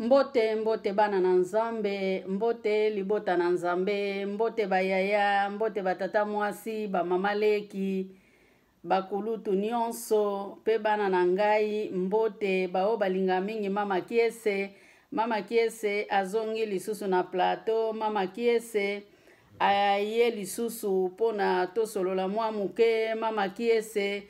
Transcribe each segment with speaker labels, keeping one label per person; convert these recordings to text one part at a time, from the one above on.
Speaker 1: mbote mbote bana na nzambe mbote libota na nzambe mbote bayaya mbote batata mwasi bamama leki bakulutu nyonso mpe bana na ngai mbote baoyo balinga mingi mama kiese mama kiese azongi lisusu na plateau mama kiese aye lisusu mpona tosolola mwa moke mama kiese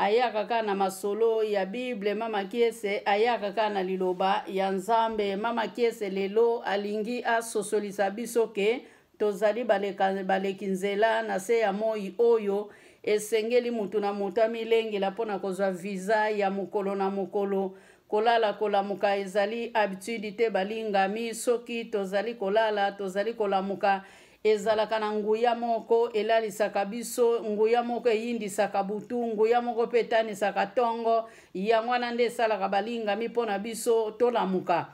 Speaker 1: ayaka kaka na masolo ya bible mama kiese ayaka kaka na liloba ya nzambe mama kiese lelo alingi asosolisa biso ke tozali baleki nzela na se ya moi oyo esengeli mutu na moto amilengela mpo na kozwa viza ya mokolo na mokolo kolala kolamuka ezali habitude te balingami soki tozali kolala tozali kolamuka ezalaka na nguya moko elalisaka biso nguya moko eyindisaka butu nguya moko mpe etanisaka ntongo yango wana nde esalaka balingami mpo na biso tolamuka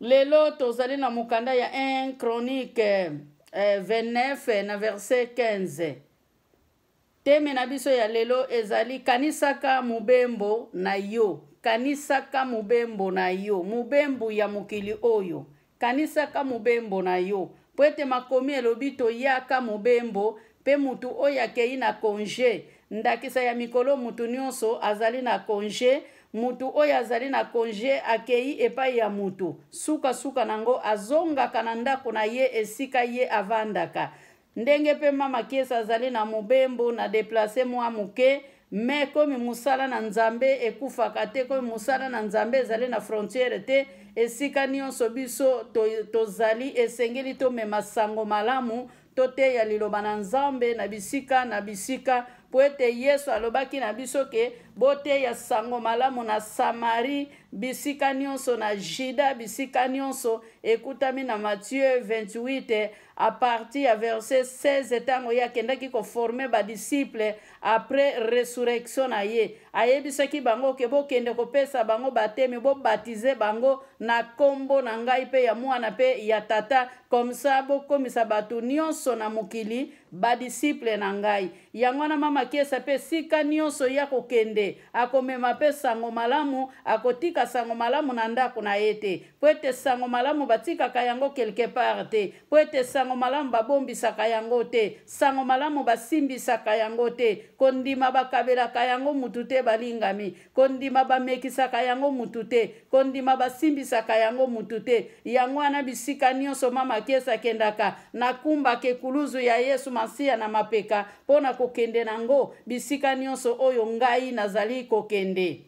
Speaker 1: lelo tozali na mokanda ya 1 chronique eh, 29 na verset 15 teme na biso ya lelo ezali kanisaka mobembo na yo kanisaka mobembo na yo mobembo ya mokili oyo kanisaka mobembo na yo mpo ete makomi elobi toyaka mobembo mpe mutu oyo akei na konge ndakisa ya mikolo mutu nyonso azali na konge mutu oyo azali na konge akei epai ya mutu sukasuka nango azongaka na ndako na ye esika ye avandaka ndenge mpe mama kiesa azali na mobembo na deplase mwa moke me komi mosala na nzambe ekufaka te komi mosala na nzambe ezali na frontiere te esika nyonso biso tozali to esengeli tomema sango malamu toteya liloba na nzambe na bisika na bisika mpo ete yesu alobaki na biso ke boteya sango malamu na samari bisika nyonso na jida bisika nyonso ekutami na mathieu 28 aparti ya verse 16 ntango ye akendaki koforme badisiple apres resurrection na ye ayebisaki bango ke bokende kopesa bango batemi bobatize bango na nkombo na ngai mpe ya mwana mpe ya tata komsa bokomisa bato nyonso na mokili badisiple na ngai yango wana mama kiesa mpe sika nyonso ya kokende te akomema mpe sango malamu akotika sango malamu na ndako na ye te mpo ete sango malamu batikaka yango quelque part te mpo ete sango malamu babombisaka yango te sango malamu basimbisaka yango te kondima bakabelaka yango mutu te balingami kondima bamekisaka yango mutu te kondima basimbisaka yango mutu te yango wana bisika nyonso mama kesi akendaka nakumbaka ekuluzu ya yesu masiya na mapeka mpo na kokende nango bisika nyonso oyo ngai na bazali kokende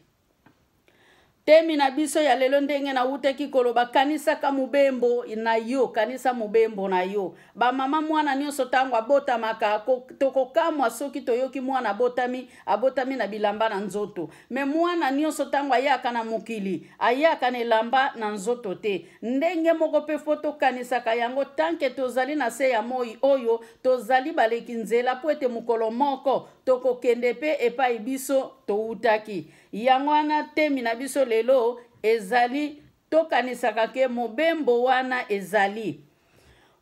Speaker 1: temi na biso ya lelo ndenge nawutaki koloba kanisaka mobembo na yo kanisa mobembo na yo bamama mwana nyonso ntango abotamaka tokokamwa soki toyoki mwana abotami abotami na bilamba na nzoto me mwana nyonso ntango ayaka na mokili ayaka na elamba na nzoto te ndenge moko mpe fo tokanisaka yango tanke tozali na se ya moi oyo tozali baleki nzela mpo ete mokolo moko tokokende mpe epai biso towutaki yango wana temi na biso lelo ezali tokanisaka ke mobembo wana ezali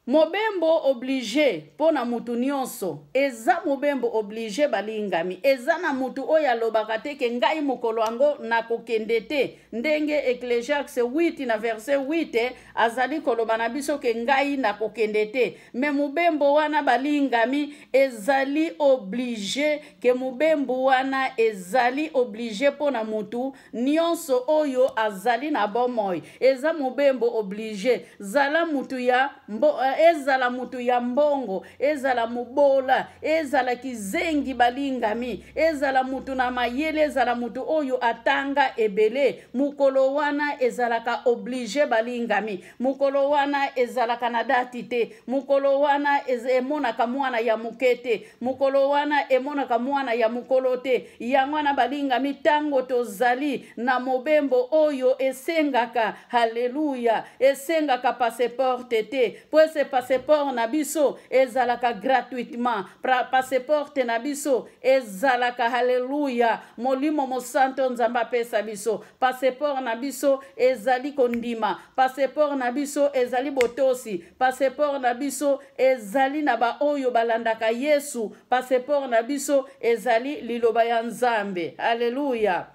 Speaker 1: mobembo oblige mpo na mutu nyonso eza mobembo oblige balingami eza na mutu oyo alobaka teke ngai mokolo yango nakokende te ndenge ecclesiaste 8 na verse 8 eh, azali koloba na biso ke ngai nakokende te me mobembo wana balingami ezali oblige ke mobembo wana ezali oblige mpo na mutu nyonso oyo azali na bomoi eza mobembo oblige zala mutu ya mbo, eh, ezala moto ya mbongo ezala mobola ezala kizengi balingami ezala moto na mayele ezala moto oyo atanga ebele mokolo wana ezalaka oblige balingami mokolo wana ezalaka na dati te mokolo wana emonaka mwana ya moke te mokolo wana emonaka mwana ya mokolo te yango wana balingami ntango tozali na mobembo oyo esengaka haleluya esengaka paseporte te po ese te passeport na biso ezalaka gratuitement passeporte na biso ezalaka haleluya molimo mosantu nzambe apesa biso passeport na biso ezali kondima passeport na biso ezali botosi passeport na biso ezali na baoyo balandaka yesu passeport na biso ezali liloba ya nzambe haleluya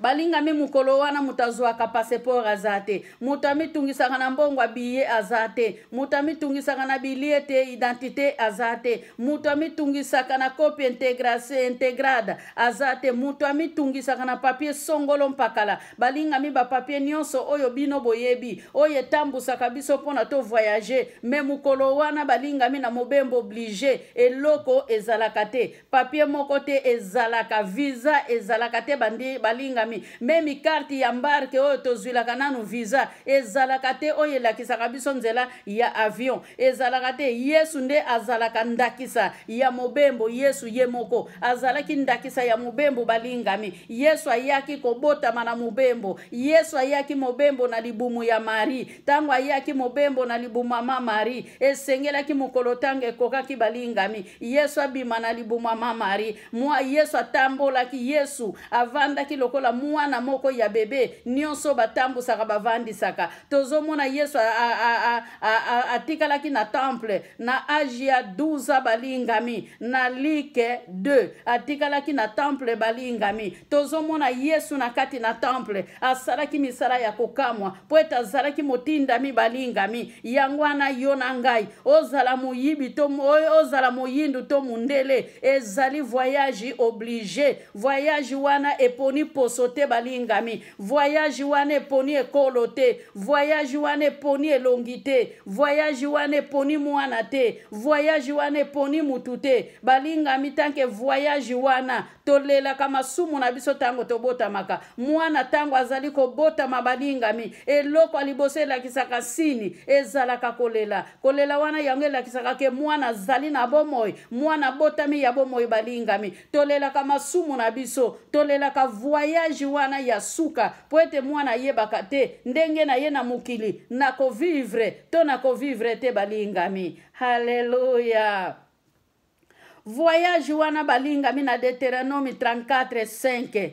Speaker 1: balingami mokolo wana moto azwaka passeport aza te moto amitungisaka na mbongo ya biye aza te moto amitungisaka na bilie te identité aza te moto amitungisaka na kopi integrade aza te moto amitungisaka na papie songolo mpakala balingami bapapie nyonso oyo bino boyebi oyo etambusaka biso mpona tovoyage me mokolo wana balingami na mobembo oblige eloko ezalaka te papie moko te ezalaka visa ezalaka te balingami balingami me mikarte ya mbarke oyo tozwilaka nanu visa ezalaka te oyo elakisaka biso nzela ya avion ezalaka te yesu nde azalaka ndakisa ya mobembo yesu ye moko azalaki ndakisa ya mobembo balingami yesu ayaki kobotama na mobembo yesu ayaki mobembo na libumu ya mari ntango ayaki mobembo na libumu ya ma mari esengelaki mokolo ntango ekokaki balingami yesu abima na libumu ya ma mari mwa yesu atambolaki yesu avandaki lokola lokola mwana moko ya bebe nyonso batambusaka bavandisaka tozomona yesu atikalaki na temple na age ya 12 balingami na like 2 atikalaki na temple balingami tozomona yesu na kati na temple asalaki misala ya kokamwa mpo ete azalaki motindami balingami yango wana yo na ngai ozala moyibi to ozala moyindu to mondele ezali voyage oblige voyage wana eponi posa nyonso te balingami voyage wana eponi ekolo te voyage wana eponi elongi te voyage wana eponi mwana te voyage wana eponi mutu te balingami tanke voyage wana tolelaka masumu na biso ntango tobotamaka mwana ntango azali kobotama balingami eloko ya liboso elakisaka nsini ezalaka kolela kolela wana yango elakisaka ke mwana azali na bomoi mwana abotami ya bomoi balingami tolelaka masumu na biso tolelaka voyage privilege wana ya suka mpo ete mwana ayebaka te ndenge na ye na mokili nakovivre to nakovivre te balingami haleluya voyage wana balingami na deuteronome 34 5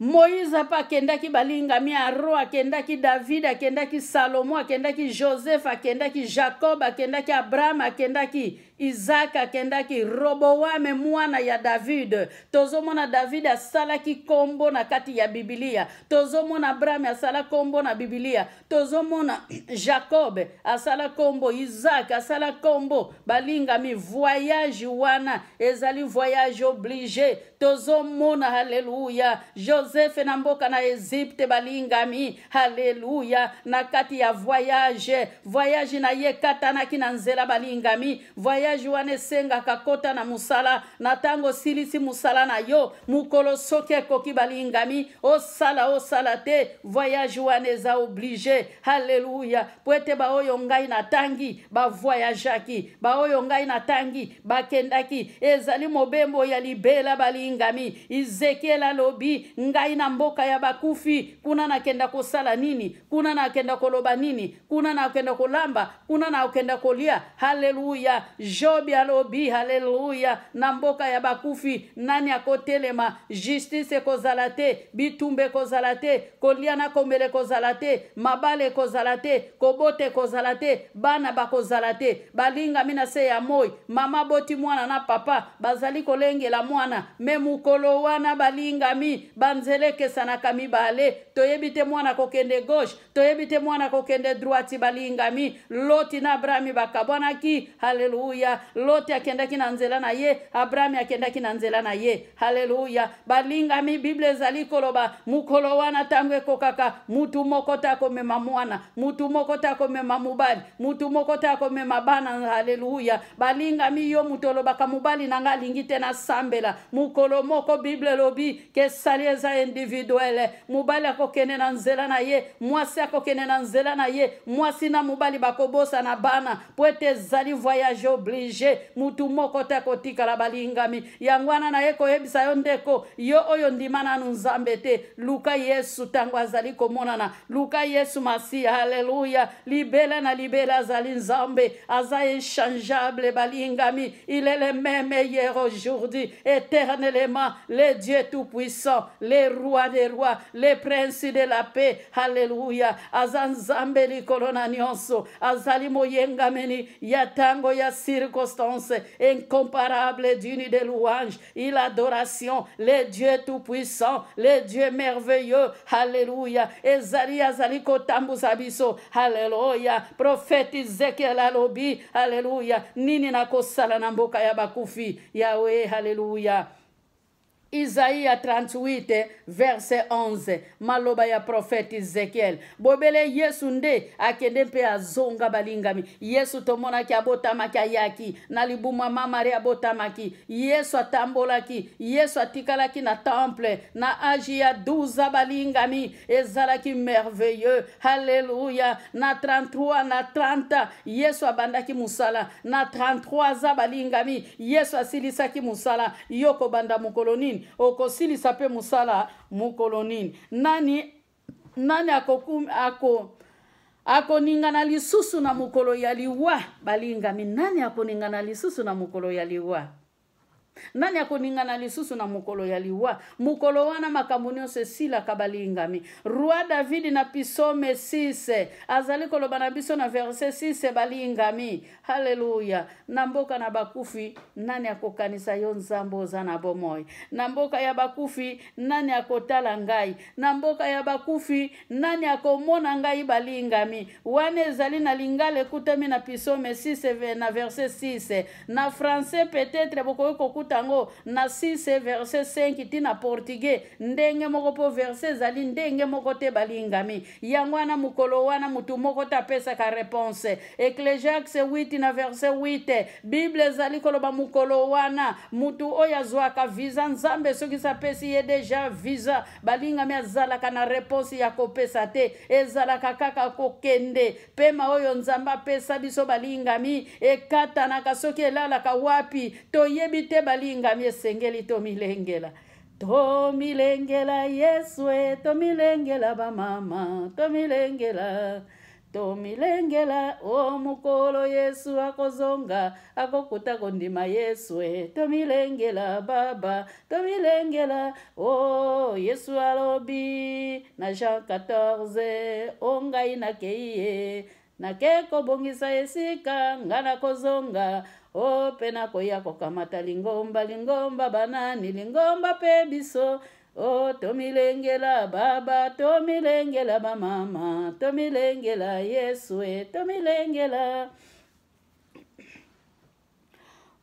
Speaker 1: moïse mpe akendaki balingami aro akendaki davide akendaki salomo akendaki joseph akendaki jacob akendaki abraham akendaki isaka akendaki roboame mwana ya davide tozomona davide asalaki nkombo na kati ya bibilia tozomona abraham asala nkombo na bibilia tozomona jacob asala nkombo isaka asala nkombo balingami voyage wana ezali voyage oblige tozomona haleluya joseph yosefe na mboka na egypte balingami haleluya na kati ya voyage voyage na ye katanaki na nzela balingami voyage wana esengaka kota na mosala na ntango osilisi mosala na yo mokolo soki ekoki balingami osala osala te voyage wana eza oblige haleluya po ete baoyo ngai natangi bavoyageaki baoyo ngai natangi bakendaki ezali mobembo ya libela balingami ezekiel alobi ngai na mboka ya bakufi kuna nakenda kosala nini kuna nakenda koloba nini kuna nakenda kolamba kuna nakenda kolia haleluya jobi alobi haleluya na mboka ya bakufi nani akotelema justice ekozala te bitumba ekozala te kolia na komela ekozala te mabale ekozala te kobota ekozala te bana bakozala te balingami na se ya moi mama boti mwana na papa bazali kolengela mwana me mokolo wana balingami band nzela ekesanaka mibale toyebi te mwana kokende gauche toyebi te mwana kokende droiti balingami loti na abrahami bakabwanaki haleluya loti akendaki na nzela na ye abrahami akendaki na nzela na ye haleluya balingami bible ezali koloba mokolo wana ntango ekokaka mutu moko te akomema mwana mutu moko te akomema mobali mutu moko te akomema bana haleluya balingami yo mutu olobaka mobali na ngai alingi te nasambela mokolo moko bible elobi kesali eza kila individuele mobali akokende na nzela na ye mwasi akokende na nzela na ye mwasi na mobali bakobosa na bana mpo ete ezali voyage oblige mutu moko te akotikala balingami yango wana na ye koyebisa yo ndeko yo oyo ndima nanu nzambe te luka yesu ntango azali komonana luka yesu masiya haleluya libela na libela azali nzambe aza inchangeable balingami il est le même hier aujourd'hui éternellement le dieu tout puissant le le roi des rois le prince de la paix haleluya aza nzambe likolo na nyonso azali moyengameni ya ntango ya circonstance incomparable dune de louange et l'adoration le dieu tout-puissant le dieu merveilleux haleluya ezali azali kotambusa biso haleluya profete ezekiel alobi haleluya nini nakosala na mboka ya bakufi yawe haleluya isaia 38 verse 11 maloba ya profete ezekiel bobele yesu nde akende mpe azonga balingami yesu tomonaki abotamaki ayaki na libumwa mamari abotamaki yesu atambolaki yesu atikalaki na temple na agi ya 12 balingami ezalaki merveilleux halleluya na 33 na 30 yesu abandaki mosala na 33 aza balingami yesu asilisaki mosala yo kobanda mokolo nini nini okosilisa mpe mosala mokolo nini nani nani akokuma ako akoningana lisusu na mokolo ya liwa balingami nani akoningana lisusu na mokolo ya liwa nani akoningana lisusu na mokolo ya liwa mokolo wana makambo nyonso esilaka balingami roi davidi na pisome 6 azali koloba na biso na verse 6 balingami haleluya na mboka na bakufi nani akokanisa yo nzambe oza na bomoi na mboka ya bakufi nani akotala ngai na mboka ya bakufi nani akomona ngai balingami wana ezali na lingala ekutami na pisome 6 na verse 6 na francais peut-être bokoki tokuta yango na 6 verse 5 ntina portugais ndenge moko mpo verse ezali ndenge moko te balingami yango wana mokolo wana motu moko te apesaka reponse eklesiaxe 8 na verse 8 bible ezali koloba mokolo wana motu oyo azwaka viza nzambe soki sapesi ye deja viza balingami azalaka na reponse ya kopesa te ezalaka kaka kokende pema oyo nzambe apesa biso balingami ekatanaka soki elalaka wapi toyebi te balingami esengeli tomilengela tomilengela yesu e tomilengela bamama tomilengela tomilengela o mokolo yesu akozonga akokuta kondima yesu e tomilengela baba tomilengela o yesu alobi na jean 14 o ngai nakei ye nake kobongisa esika nga nakozonga o mpe nakoya kokamata lingomba lingomba banani lingomba mpe biso o tomilengela baba tomilengela bamama tomilengela yesu e tomilengela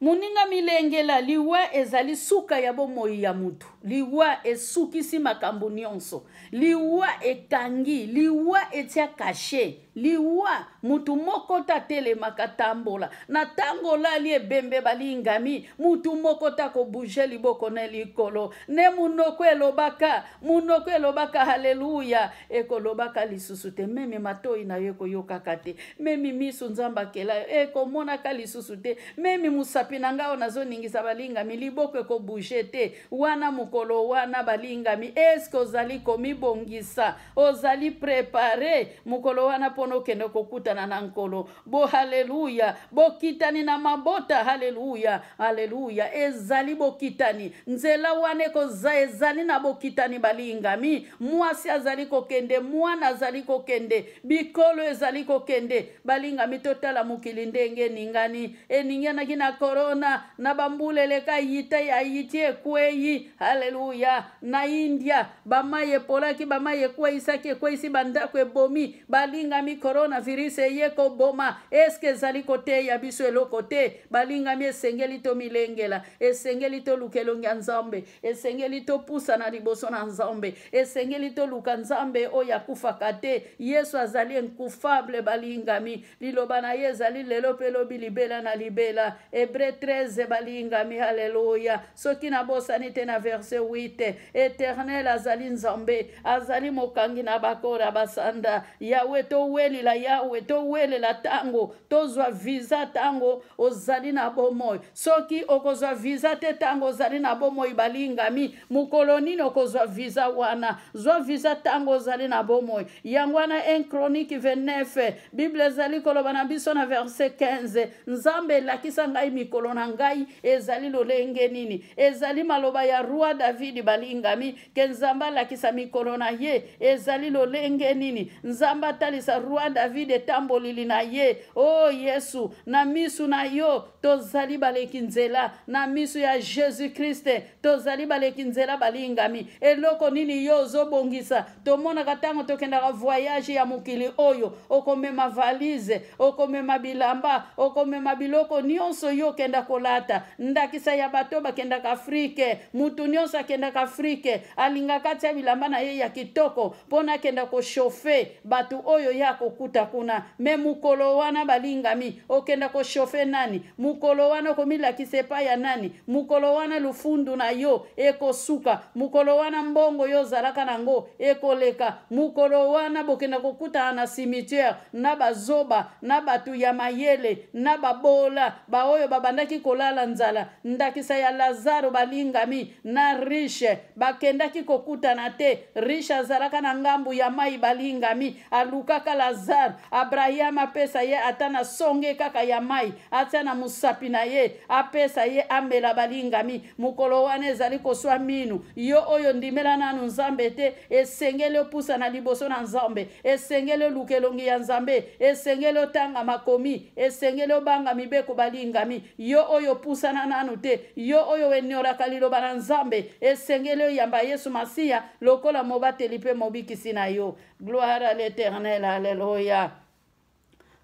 Speaker 1: moninga milengela liwa ezali suka ya bomoi ya mutu liwa esukisi makambo nyonso liwa ekangi liwa etia kashe liwa mutu moko ta telemaka tambola na ntango olali ebembe balingami mutu moko ta kobouge liboko na likolo ne munoko elobaka munoko elobaka haleluya ekolobaka lisusu te meme matoi na yo ekoyokaka te memi miso nzambe akela yo ekomonaka lisusu te memi mosapi na ngai oyo nazoningisa balingami liboko ekobouge te wana mokolo wana balingami eske ozali komibongisa ozali prepare mokolo wana mpona mpona okende kokutana na nkolo bo haleluya bokitani na mabota haleluya haleluya ezali bokitani nzela wana ekoza ezali na bokitani balingami mwasi azali kokende mwana azali kokende bikolo ezali kokende balingami totala mokili ndenge eningani eninganaki na korona na bambula eleka yita yayiti ekweyi haleluya na india bamai epolaki bamai ekweisaki ekweisi bandako ebomi balingami coronavirus eye koboma eske ezali koteya biso eloko te balingami esengeli tomilengela esengeli toluka elongi ya nzambe esengeli topusana liboso na nzambe esengeli toluka nzambe oyo akufaka te yesu azali enkufable balingami liloba na ye ezali lelo mpe elobi libela na libela hebre 13 balingami haleluya soki nabosani te na verse 8 eternel azali nzambe azali mokangi na bakora basanda yawe towe towelela yawe towelela ntango tozwa viza ntango ozali na bomoi soki okozwa viza te ntango ozali na bomoi balingami mokolo nini okozwa viza wana zwa viza ntango ozali na bomoi yango wana 1 chronique 29 bible ezali koloba na biso na verset 15 nzambe elakisa ngai mikolo na ngai ezali lolenge nini ezali maloba ya roi davidi balingami ke nzambe alakisa mikolo na ye ezali lolenge nini nzambe atalisa roi davide etambolili na ye o oh, yesu na misu na yo tozali baleki nzela na misu ya jésus kriste tozali baleki nzela balingami eloko nini yo ozobongisa tomonaka ntango tokendaka voyage ya mokili oyo okomema valise okomema bilamba okomema biloko nyonso yo okenda kolata ndakisa ya bato bakendaka afrike mutu nyonso akendaka afrike alingaka tia bilamba na ye ya kitoko mpo na akenda koshofe bato oyo ya kokuta kuna me mokolo wana balingami okenda koshofe nani mokolo wana okomilakisa epai ya nani mokolo wana lufundu na yo ekosuka mokolo wana mbongo yo ozalaka nango ekoleka mokolo wana bokenda kokutana na cimetiere na bazoba na bato ya mayele na babola baoyo babandaki kolala nzala ndakisa ya lazaro balingami na riche bakendaki kokutana te riche azalaka na ngambu ya mai balingami alukaka la eleazar abrahama apesa ye ata na songe kaka ya mai atia na mosapi na ye apesa ye amela balingami mokolo wana ezali koswa minu yo oyo ndimela nanu nzambe te esengeli opusana liboso na nzambe esengeli oluka elongi ya nzambe esengeli otanga makomi esengeli obanga mibeko balingami yo oyo opusana nanu te yo oyo eniolaka liloba na nzambe esengeli oyamba yesu masiya lokola mobateli mpe mobikisi na yo gloire à l'éternel alléluia Hallelujah.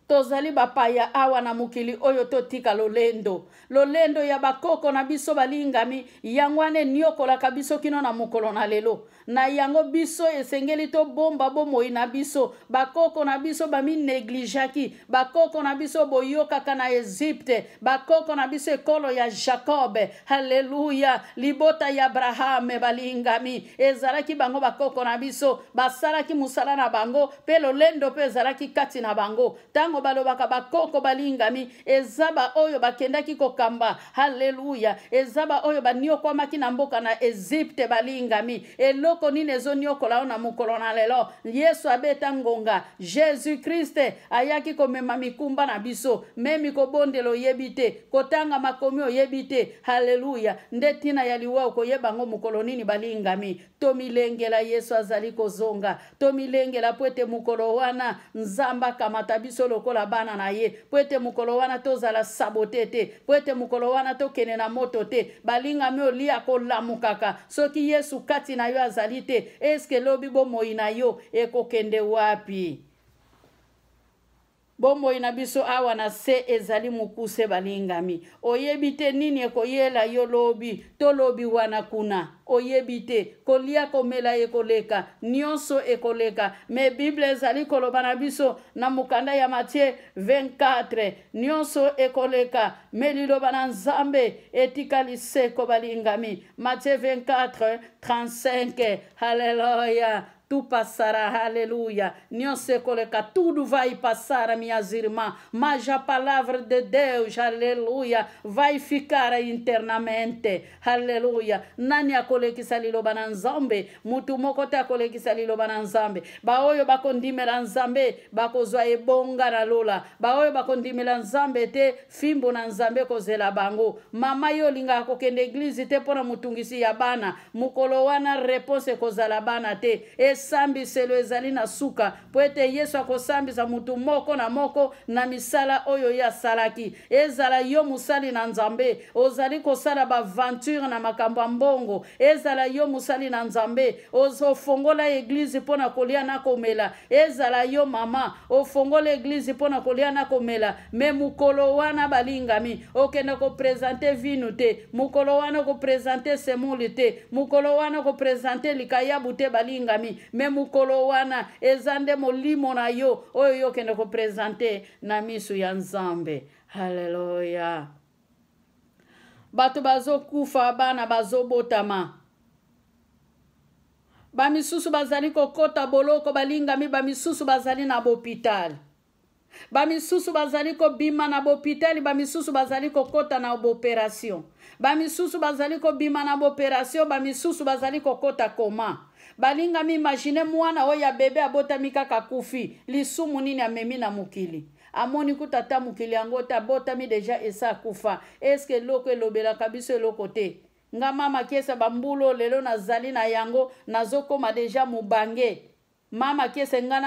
Speaker 1: tozali bapaya awa na mokili oyo totika lolendo lolendo ya bakoko na biso balingami yango wana eniokolaka biso kino na mokolo na lelo na yango biso esengeli tobomba bomoi na biso bakoko na biso bamineglijaki bakoko na biso boyokaka na egypte bakoko na biso ekolo ya jakobe haleluya libota ya abrahame balingami ezalaki bango bakoko na biso basalaki mosala na bango mpe lolendo mpe ezalaki kati na bango ntango ntango balobaka bakoko balingami eza baoyo bakendaki kokamba haleluya eza baoyo baniokwamaki na mboka na ezipte balingami eloko nini ezoniokola yo na mokolo na lelo yesu abeta ngonga jésus kriste ayaki komema mikumba na biso memi kobondela oyebi te kotanga makomi oyebi te haleluya nde ntina ya liwa okoyeba ngo mokolo nini balingami tomilengela yesu azali kozonga tomilengela po ete mokolo wana nzambe akamata biso lokola bana na ye mpo ete mokolo wana tozala sabote te mpo ete mokolo wana tokende na moto te balingami olia kolamukaka soki yesu kati na yo azali te eske lobi bomoi na yo ekokende wapi bomoi na biso awa na se ezali mokuse balingami oyebi te nini ekoyela yo lobi to lobi wana kuna oyebi te kolia komela ekoleka nyonso ekoleka me bible ezali koloba na biso na mokanda ya matie 24 nyonso ekoleka me liloba na nzambe etika liseko balingami matie 24 35 halleluya tu passarás, aleluia. Não se coloca, tudo vai passar, minhas irmãs, mas a palavra de Deus, aleluia, vai ficar internamente, aleluia. Nani akolekisa lilo bananzambe, mutu mokote akolekisa lilo bananzambe, baoyo bakondimela nzambe, bakozwa ebonga na lola, baoyo bakondimela nzambe te, fimbo na nzambe kozela bango, mama yo olingaka kokende eglize te mpona motungisi ya bana, mokolo wana reponse kozala bana te, e esambiselo ezali na suka mpo ete yesu akosambisa motu moko na moko na misala oyo ye asalaki ezala yo mosali na nzambe ozali kosala baventure na makambo ya mbongo ezala yo mosali na nzambe ofongola eglize mpo na kolia na komela ezala yo mama ofongola eglize mpo na kolia na komela me mokolo wana balingami okende kopresente vinu te mokolo wana okopresente semoli te mokolo wana okopresente likayabu te balingami me mokolo wana eza nde molimo na yo oyo yo okende kopresente na miso ya nzambe haleluya bato bazokufa bana bazobotama bamisusu bazali kokota boloko balingami bamisusu bazali na bopitali bamisusu bazali kobima na bohôpitali bamisusu bazali kokɔta na boopération bamisusu bazali kobima na boopération bamisusu bazali kokɔta koma balingami imagine mwana oyo abebe abotami kaka kufi lisumu nini amemi na mokili amoni kuta ata mokili yango te abotami deja esa akufa eske eloko elobelaka biso eloko te nga mama kiesa bambulu lelo nazali na yango nazokoma deja mobange mama kiesa nga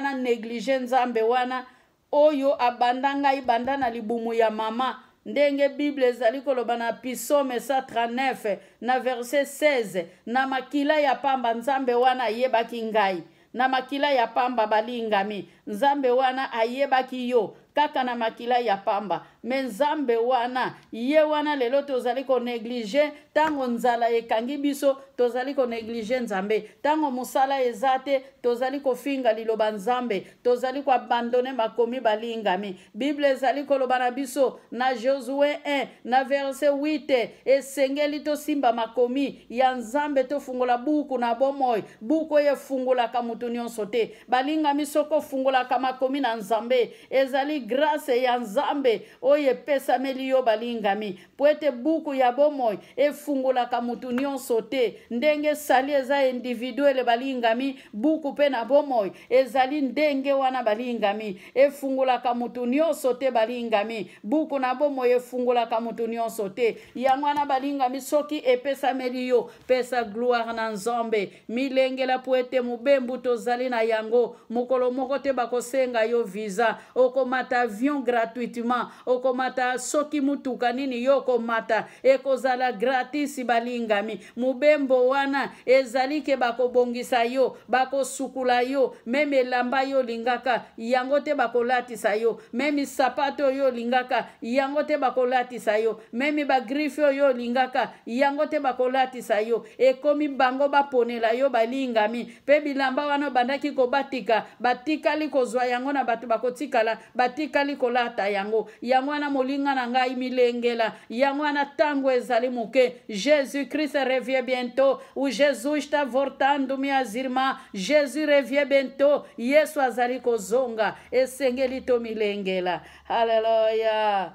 Speaker 1: na neglige nzambe wana oyo abanda ngai banda na libumu ya mama ndenge bible ezali koloba na pisome 139 na verse 16 na makila ya pamba nzambe wana ayebaki ngai na makila ya pamba balingami nzambe wana ayebaki yo kaka na makila ya pamba me nzambe wana ye wana lelo tozali koneglige ntango nzala ekangi biso tozali koneglige nzambe ntango mosala eza te tozali kofinga liloba nzambe tozali koabandone makomi balingami bible ezali koloba na biso na josue 1 na verse 8 esengeli tosimba makomi ya nzambe tofungola buku na bomoi buku oyo efungolaka motu nyonso te balingami soko ofungolaka makomi na nzambe ezali grase ya nzambe oyo oyo epesameli yo balingami mpo ete buku ya bomoi efungolaka mutu nyonso te ndenge esali eza individuele balingami buku mpe na bomoi ezali ndenge wana balingami efungolaka mutu nyonso te balingami buku na bomoi efungolaka mutu nyonso te yango wana balingami soki epesameli yo pesa gloire na nzambe milengela mpo ete mobembu tozali na yango mokolo moko te bakosenga yo viza okomata avion gratuitement okomata soki mutuka nini yo komata ekozala gratisi balingami mobembo wana ezali ke bakobongisa yo bakosukula yo meme elamba yo olingaka yango te bakolatisa yo meme sapato oyo olingaka yango te bakolatisa yo meme bagrife oyo olingaka yango te bakolatisa yo ekomi bango baponela yo balingami mpe bilamba wana obandaki kobatika batikali kozwa yango na bato bakotikala batikali kolata yango yango yango wana molinga na ngai milengela yango wana ntango ezali moke jésus christ revient bientôt ou jésus está voltando minhas irmã jésus revient bientôt yesu azali kozonga esengeli tomilengela haleluya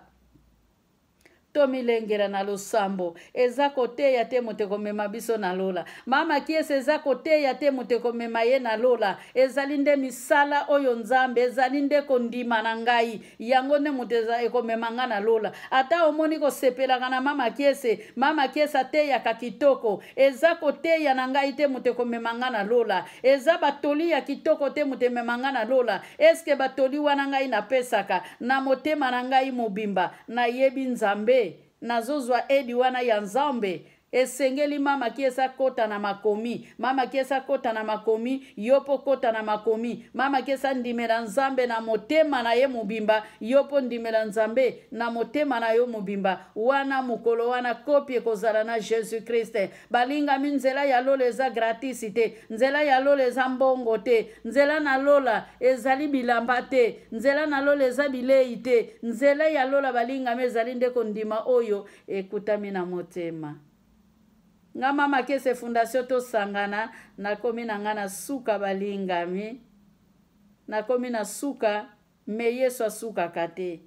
Speaker 1: tomilengela na losambo eza koteya te moto ekomema biso na lola mamakiesi eza koteya te moto ekomema ye na lola ezali nde misala oyo nzambe ezali nde kondima na ngai yango nde moto ekomema nga na lola ata omoni kosepelaka na mamakiese mamakiese ateyaka kitoko eza koteya na ngai te moto ekomema nga na lola eza batoli ya kitoko te moto emema nga na lola eske batoli wana ngai napesaka na motema na ngai mobimba nayebi nzambe nazozwa edi wana ya nzambe esengeli mamaki eza kota na makomi mamaki eza kota na makomi yo mpo kota na makomi mamaki eza ndimela nzambe na motema na ye mobimba yo mpo ndimela nzambe na motema na yo mobimba wana mokolo wana kopi ekozala na jésus kriste balingami nzela ya lola eza gratisi te nzela ya lola eza mbongo te nzela na lola ezali bilamba te nzela na lola eza bilei te nzela ya lola balingami ezali nde kondima oyo ekutami na motema nga mama kese fondation tosangana nakomi na nga na suka balingami nakomi na suka me yesu asukaka te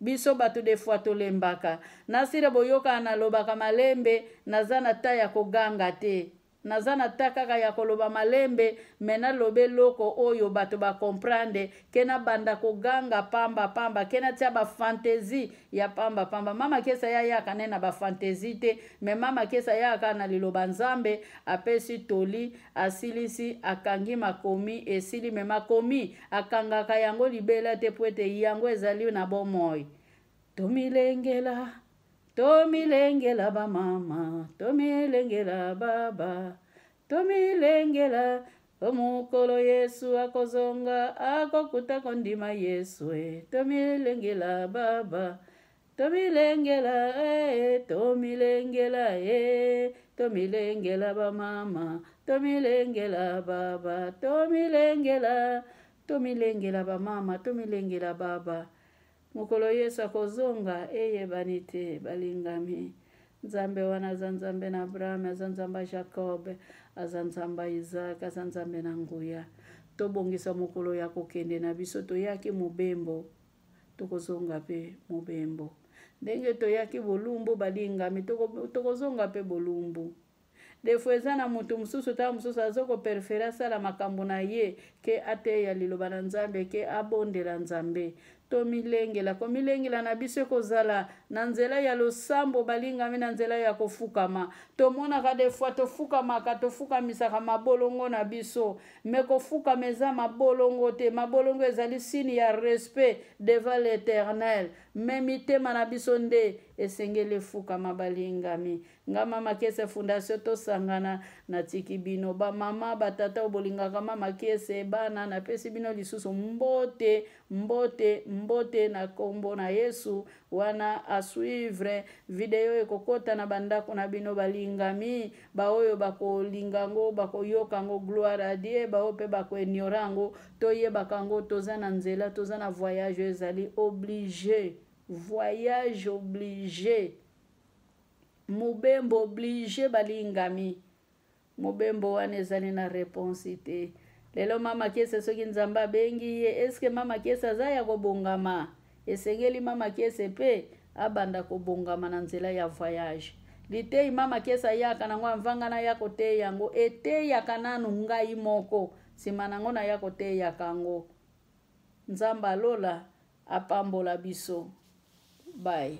Speaker 1: biso bato defoi tolembaka nasire boyokana nalobaka malembe naza na ta ya koganga te naza na ta kaka ya koloba malembe me naloba eloko oyo bato bakomprendre ke nabanda koganga pambapamba ke natia bafantasi ya pambapamba mama kesa ya yaka nde na bafantasi te me mama kesa yaka na liloba nzambe apesi toli asilisi akangi makomi esili me makomi akangaka yango libela te po ete yango ezali na bomoi tomilengela tomilengela bamama tomilengela baba tomilengela omukolo yesu akozonga akokuta kondima yesu e tomilengela baba tomilengela e tomilengela e tomilengela bamama tomilengela baba tomilengela tomilengela bamama tomilengela baba mokolo yesu akozonga eyebani te balingami nzambe wana aza nzambe na abrahame aza nzambe ya jakobe aza nzambe ya isaka aza nzambe na nguya tobongisa mokolo ya kokende na biso toyaki mobembo tokozonga mpe mobembo ndenge toyaki bolumbu balingami tokozonga mpe bolumbu defo eza na motu mosusu ta mosusu azokoperfere asala makambo na ye ke ateya liloba na nzambe ke abondela nzambe tomilengela komilengela na biso ekozala na nzela ya losambo balingami na nzela ya kofukama tomonaka defoi tofukamaka tofukamisaka mabolongo na biso me kofukama eza mabolongo te mabolongo ezali sine ya respect devant l'éternel me mitema na biso nde esengeli efukama balingami ngama makese fondation tosangana natiki bino bamama batata oyo bolingaka ma makese bana napesi bino lisusu mbote mbote mbote na nkombo na yesu wana asuivre video ekokota na bandako na bino balingami baoyo bakolinga yango bakoyoka yango gloire adie baoyo mpe bakoeniora yango toyebaka yango toza na nzela toza na voyage ezali oblige voyage oblige mobembo oblige balingami mobembo wana ezali na réponse te lelo mama kese soki nzambe abengi ye eske mama kese aza ya kobongama esengeli mama kese mpe abanda kobongama na nzela ya voyage litei mama kese ayaka nango amvanga na ya koteya yango eteyaka nanu ngai moko nsima nango naya koteyaka yango nzambe alola apambola biso Bye.